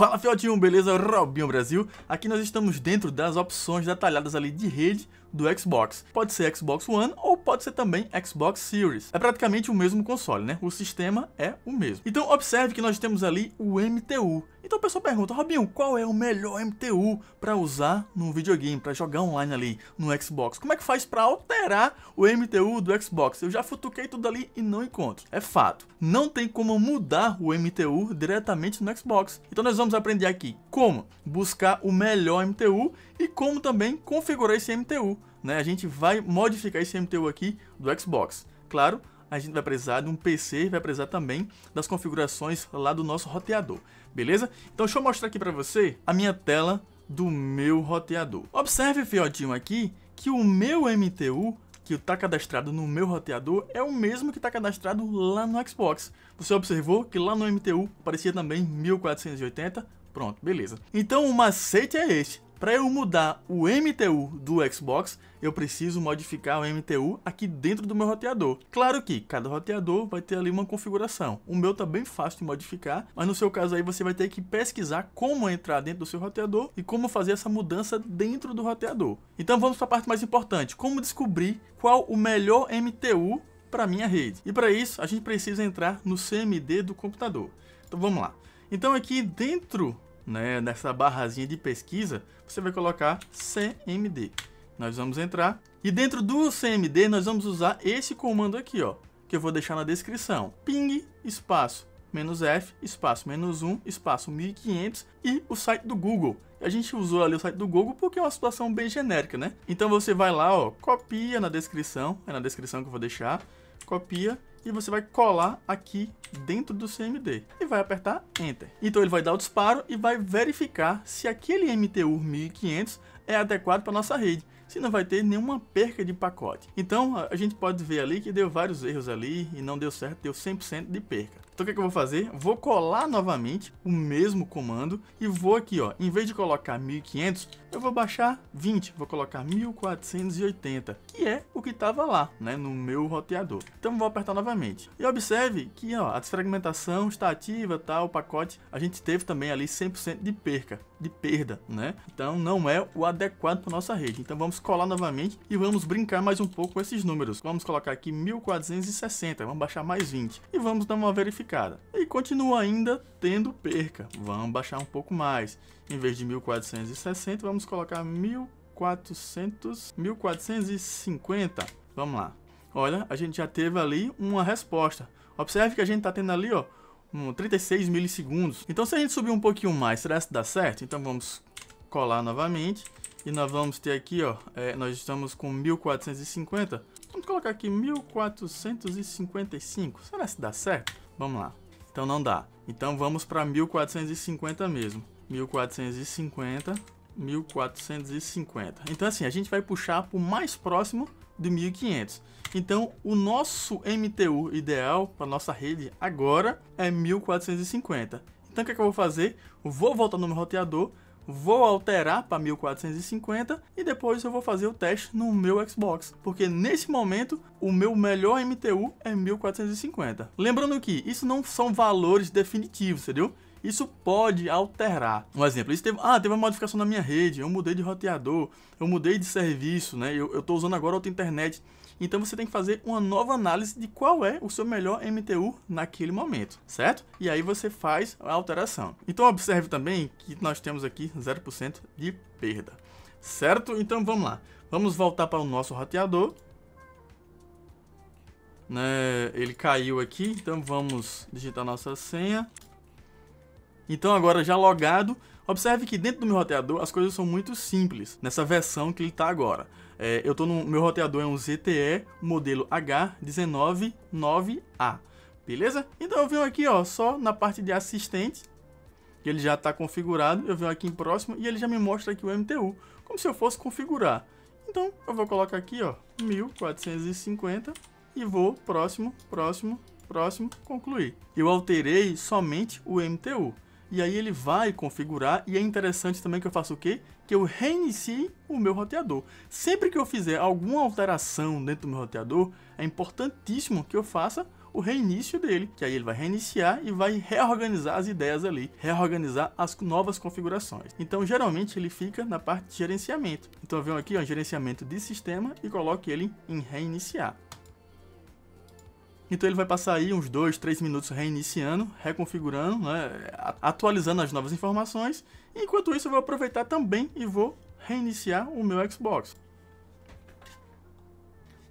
Fala fiotinho, beleza? Robinho Brasil. Aqui nós estamos dentro das opções detalhadas ali de rede do Xbox. Pode ser Xbox One ou pode ser também Xbox Series. É praticamente o mesmo console, né? O sistema é o mesmo. Então observe que nós temos ali o MTU, então o pessoal pergunta, Robinho, qual é o melhor MTU para usar no videogame, para jogar online ali no Xbox? Como é que faz para alterar o MTU do Xbox? Eu já futuquei tudo ali e não encontro. É fato. Não tem como mudar o MTU diretamente no Xbox. Então nós vamos aprender aqui como buscar o melhor MTU e como também configurar esse MTU. Né? A gente vai modificar esse MTU aqui do Xbox. Claro, a gente vai precisar de um PC e vai precisar também das configurações lá do nosso roteador, beleza? Então deixa eu mostrar aqui para você a minha tela do meu roteador. Observe, fiotinho, aqui que o meu MTU que está cadastrado no meu roteador é o mesmo que está cadastrado lá no Xbox. Você observou que lá no MTU parecia também 1480, Pronto, beleza. Então o macete é este. Para eu mudar o MTU do Xbox, eu preciso modificar o MTU aqui dentro do meu roteador. Claro que cada roteador vai ter ali uma configuração. O meu tá bem fácil de modificar, mas no seu caso aí você vai ter que pesquisar como entrar dentro do seu roteador e como fazer essa mudança dentro do roteador. Então vamos para a parte mais importante, como descobrir qual o melhor MTU para minha rede. E para isso, a gente precisa entrar no CMD do computador. Então vamos lá. Então aqui dentro né, nessa barrazinha de pesquisa, você vai colocar CMD. Nós vamos entrar e dentro do CMD nós vamos usar esse comando aqui, ó, que eu vou deixar na descrição. Ping espaço menos F espaço menos 1 espaço 1500 e o site do Google. A gente usou ali o site do Google porque é uma situação bem genérica, né? Então você vai lá, ó, copia na descrição, é na descrição que eu vou deixar, copia e você vai colar aqui dentro do CMD e vai apertar Enter. Então ele vai dar o disparo e vai verificar se aquele MTU 1500 é adequado para nossa rede, se não vai ter nenhuma perca de pacote. Então a gente pode ver ali que deu vários erros ali e não deu certo, deu 100% de perca. Então o que, que eu vou fazer? Vou colar novamente o mesmo comando e vou aqui, ó, em vez de colocar 1500, eu vou baixar 20, vou colocar 1480, que é o que estava lá, né, no meu roteador. Então vou apertar novamente. E observe que, ó, a desfragmentação está ativa, tá, o pacote, a gente teve também ali 100% de perca, de perda, né? Então não é o adequado para nossa rede. Então vamos colar novamente e vamos brincar mais um pouco com esses números. Vamos colocar aqui 1460, vamos baixar mais 20 e vamos dar uma verificação cara. E continua ainda tendo perca. Vamos baixar um pouco mais. Em vez de 1460, vamos colocar 1400, 1450. Vamos lá. Olha, a gente já teve ali uma resposta. Observe que a gente está tendo ali, ó, um 36 milissegundos. Então, se a gente subir um pouquinho mais, será que dá certo? Então, vamos colar novamente. E nós vamos ter aqui, ó, é, nós estamos com 1450. Vamos colocar aqui 1455. Será que dá certo? Vamos lá. Então não dá. Então vamos para 1450 mesmo. 1450, 1450. Então assim, a gente vai puxar para o mais próximo de 1500. Então o nosso MTU ideal para nossa rede agora é 1450. Então o que, é que eu vou fazer? Vou voltar no meu roteador, vou alterar para 1450 e depois eu vou fazer o teste no meu Xbox, porque nesse momento o meu melhor MTU é 1450. Lembrando que isso não são valores definitivos, entendeu? Isso pode alterar. Um exemplo, isso teve, ah, teve uma modificação na minha rede, eu mudei de roteador, eu mudei de serviço, né? Eu, estou usando agora outra internet. Então você tem que fazer uma nova análise de qual é o seu melhor MTU naquele momento, certo? E aí você faz a alteração. Então observe também que nós temos aqui 0% de perda, certo? Então vamos lá. Vamos voltar para o nosso roteador. Né, ele caiu aqui, então vamos digitar nossa senha. Então agora já logado, observe que dentro do meu roteador as coisas são muito simples nessa versão que ele está agora. É, eu estou no meu roteador é um ZTE modelo H199A, beleza? Então eu venho aqui ó, só na parte de assistente, que ele já está configurado, eu venho aqui em próximo e ele já me mostra aqui o MTU, como se eu fosse configurar. Então eu vou colocar aqui ó, 1450 e vou próximo, próximo, próximo, concluir. Eu alterei somente o MTU. E aí ele vai configurar, e é interessante também que eu faça o quê? Que eu reinicie o meu roteador. Sempre que eu fizer alguma alteração dentro do meu roteador, é importantíssimo que eu faça o reinício dele, que aí ele vai reiniciar e vai reorganizar as ideias ali, reorganizar as novas configurações. Então, geralmente ele fica na parte de gerenciamento. Então, eu venho aqui, ó, gerenciamento de sistema e coloco ele em reiniciar. Então ele vai passar aí uns 2, 3 minutos reiniciando, reconfigurando, né, atualizando as novas informações. Enquanto isso eu vou aproveitar também e vou reiniciar o meu Xbox.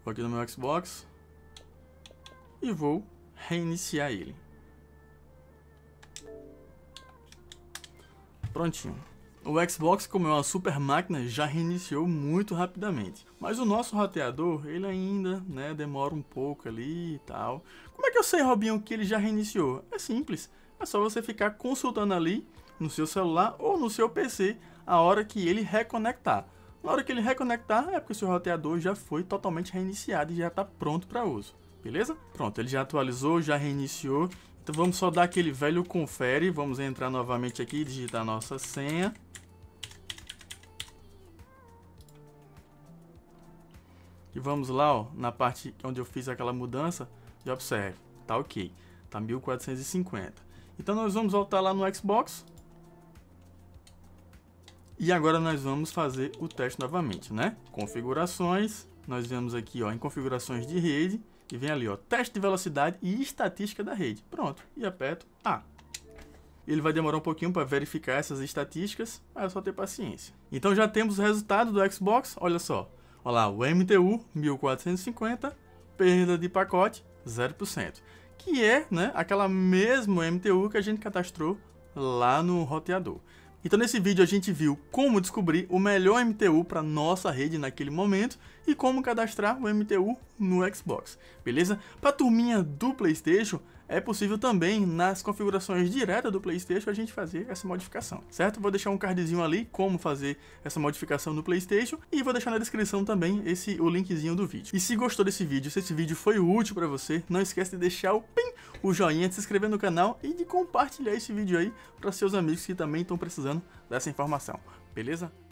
Vou aqui no meu Xbox e vou reiniciar ele. Prontinho. O Xbox, como é uma super máquina, já reiniciou muito rapidamente. Mas o nosso roteador, ele ainda, né, demora um pouco ali e tal. Como é que eu sei, Robinho, que ele já reiniciou? É simples, é só você ficar consultando ali no seu celular ou no seu PC a hora que ele reconectar. Na hora que ele reconectar, é porque o seu roteador já foi totalmente reiniciado e já está pronto para uso. Beleza? Pronto, ele já atualizou, já reiniciou. Então vamos só dar aquele velho confere. Vamos entrar novamente aqui, digitar nossa senha. E vamos lá, ó, na parte onde eu fiz aquela mudança, já observe, tá ok, tá 1450. Então nós vamos voltar lá no Xbox. E agora nós vamos fazer o teste novamente, né? Configurações, nós vemos aqui, ó, em configurações de rede, e vem ali, ó, teste de velocidade e estatística da rede. Pronto, e aperto A. Ele vai demorar um pouquinho para verificar essas estatísticas, mas é só ter paciência. Então já temos o resultado do Xbox, olha só, Olha lá, o MTU 1450, perda de pacote 0%, que é né, aquela mesma MTU que a gente cadastrou lá no roteador. Então nesse vídeo a gente viu como descobrir o melhor MTU para nossa rede naquele momento e como cadastrar o MTU no Xbox, beleza? Para a turminha do Playstation, é possível também nas configurações diretas do Playstation a gente fazer essa modificação, certo? Vou deixar um cardzinho ali como fazer essa modificação no Playstation e vou deixar na descrição também esse o linkzinho do vídeo. E se gostou desse vídeo, se esse vídeo foi útil para você, não esquece de deixar o pin o joinha, de se inscrever no canal e de compartilhar esse vídeo aí para seus amigos que também estão precisando dessa informação, beleza?